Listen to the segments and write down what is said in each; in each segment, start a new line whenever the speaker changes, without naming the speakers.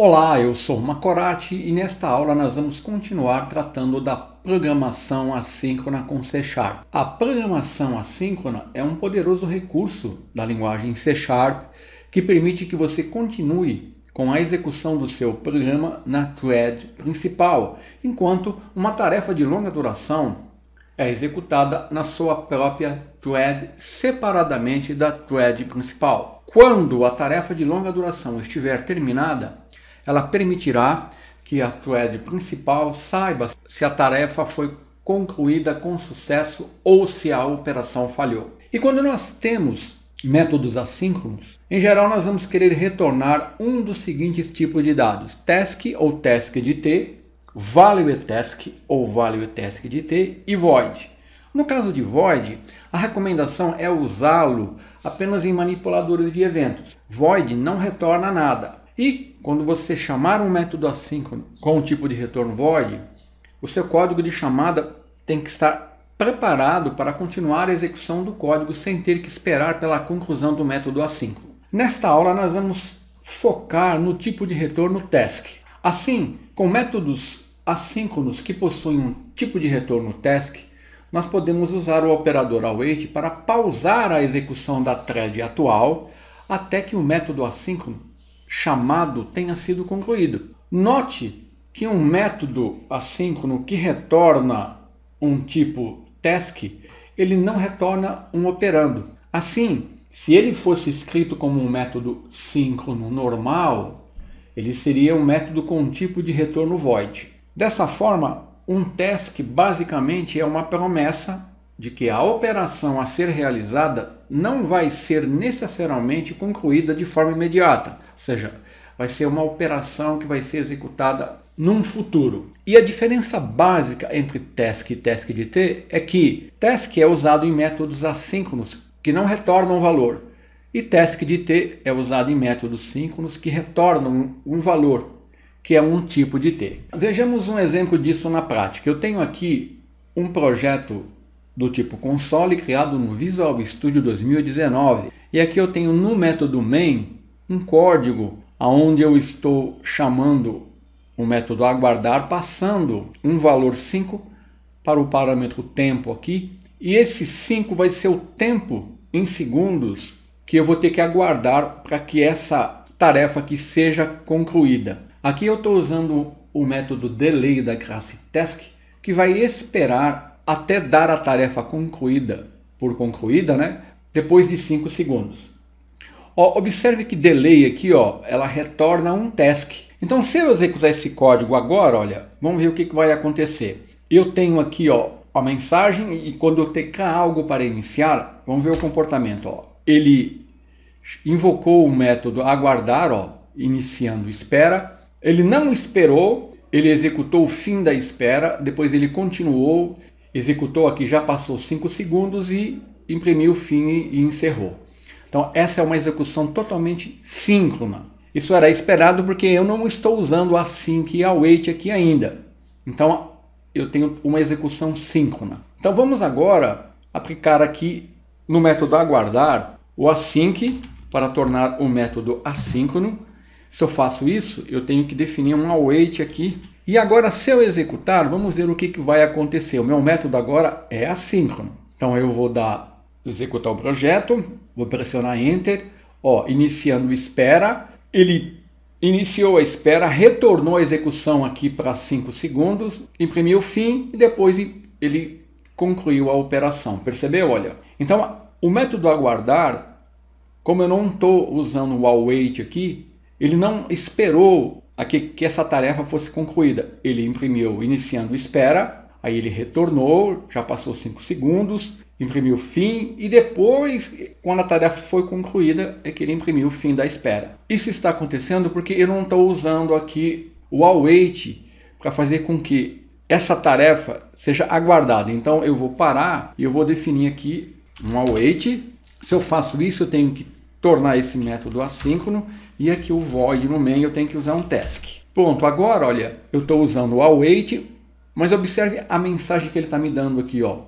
Olá, eu sou Macorati e nesta aula nós vamos continuar tratando da programação assíncrona com C Sharp. A programação assíncrona é um poderoso recurso da linguagem C Sharp que permite que você continue com a execução do seu programa na thread principal, enquanto uma tarefa de longa duração é executada na sua própria thread separadamente da thread principal. Quando a tarefa de longa duração estiver terminada, ela permitirá que a thread principal saiba se a tarefa foi concluída com sucesso ou se a operação falhou. E quando nós temos métodos assíncronos, em geral nós vamos querer retornar um dos seguintes tipos de dados: task ou task de t, value task ou value task de t e void. No caso de void, a recomendação é usá-lo apenas em manipuladores de eventos. Void não retorna nada. E quando você chamar um método assíncrono com o tipo de retorno void, o seu código de chamada tem que estar preparado para continuar a execução do código sem ter que esperar pela conclusão do método assíncrono. Nesta aula nós vamos focar no tipo de retorno task. Assim, com métodos assíncronos que possuem um tipo de retorno task, nós podemos usar o operador await para pausar a execução da thread atual até que o método assíncrono chamado tenha sido concluído. Note que um método assíncrono que retorna um tipo task, ele não retorna um operando. Assim, se ele fosse escrito como um método síncrono normal, ele seria um método com um tipo de retorno void. Dessa forma, um task basicamente é uma promessa de que a operação a ser realizada não vai ser necessariamente concluída de forma imediata, ou seja, vai ser uma operação que vai ser executada num futuro. E a diferença básica entre task e taskDT é que task é usado em métodos assíncronos que não retornam valor e taskDT é usado em métodos síncronos que retornam um valor, que é um tipo de T. Vejamos um exemplo disso na prática. Eu tenho aqui um projeto do tipo console criado no Visual Studio 2019 e aqui eu tenho no método main um código aonde eu estou chamando o método aguardar, passando um valor 5 para o parâmetro tempo aqui, e esse 5 vai ser o tempo em segundos que eu vou ter que aguardar para que essa tarefa aqui seja concluída. Aqui eu estou usando o método delay da classe task, que vai esperar até dar a tarefa concluída, por concluída, né? depois de 5 segundos. Ó, observe que delay aqui, ó, ela retorna um task. Então, se eu executar esse código agora, olha, vamos ver o que, que vai acontecer. Eu tenho aqui, ó, a mensagem e quando eu tecar algo para iniciar, vamos ver o comportamento, ó. Ele invocou o método aguardar, ó, iniciando espera. Ele não esperou, ele executou o fim da espera, depois ele continuou, executou aqui, já passou 5 segundos e imprimiu o fim e encerrou. Então, essa é uma execução totalmente síncrona. Isso era esperado porque eu não estou usando a sync e a wait aqui ainda. Então, eu tenho uma execução síncrona. Então, vamos agora aplicar aqui no método aguardar o async para tornar o método assíncrono. Se eu faço isso, eu tenho que definir um await aqui. E agora, se eu executar, vamos ver o que, que vai acontecer. O meu método agora é assíncrono. Então, eu vou dar executar o projeto, vou pressionar Enter, ó, iniciando espera, ele iniciou a espera, retornou a execução aqui para 5 segundos, imprimiu o fim e depois ele concluiu a operação. Percebeu? Olha. Então, o método aguardar, como eu não estou usando o await aqui, ele não esperou a que, que essa tarefa fosse concluída. Ele imprimiu iniciando espera, Aí ele retornou, já passou 5 segundos, imprimiu o fim e depois, quando a tarefa foi concluída, é que ele imprimiu o fim da espera. Isso está acontecendo porque eu não estou usando aqui o await para fazer com que essa tarefa seja aguardada. Então eu vou parar e eu vou definir aqui um await. Se eu faço isso, eu tenho que tornar esse método assíncrono e aqui o void no main eu tenho que usar um task. Pronto, agora olha, eu estou usando o await mas observe a mensagem que ele está me dando aqui, ó.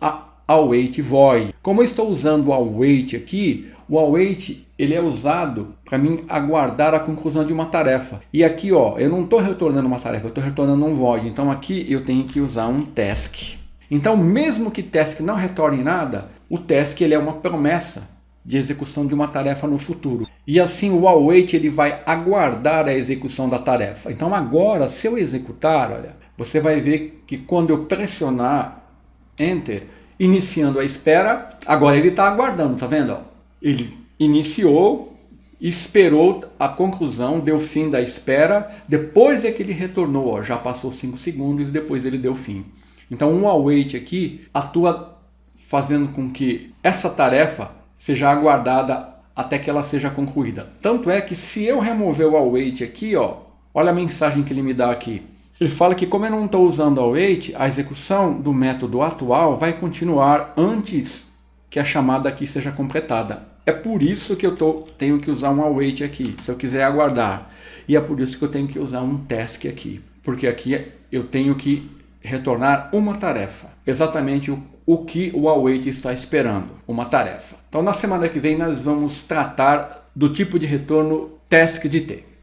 a await void. Como eu estou usando o await aqui, o await ele é usado para mim aguardar a conclusão de uma tarefa. E aqui, ó, eu não estou retornando uma tarefa, eu estou retornando um void. Então aqui eu tenho que usar um task. Então, mesmo que task não retorne nada, o task ele é uma promessa de execução de uma tarefa no futuro. E assim o await ele vai aguardar a execução da tarefa. Então agora, se eu executar, olha, você vai ver que quando eu pressionar enter, iniciando a espera, agora ele está aguardando, tá vendo? Ele iniciou, esperou a conclusão, deu fim da espera, depois é que ele retornou, ó, já passou 5 segundos e depois ele deu fim. Então o await aqui atua fazendo com que essa tarefa seja aguardada até que ela seja concluída. Tanto é que se eu remover o await aqui, ó, olha a mensagem que ele me dá aqui. Ele fala que como eu não estou usando o await, a execução do método atual vai continuar antes que a chamada aqui seja completada. É por isso que eu tô, tenho que usar um await aqui, se eu quiser aguardar. E é por isso que eu tenho que usar um task aqui, porque aqui eu tenho que retornar uma tarefa, exatamente o, o que o await está esperando, uma tarefa. Então na semana que vem nós vamos tratar do tipo de retorno task de T.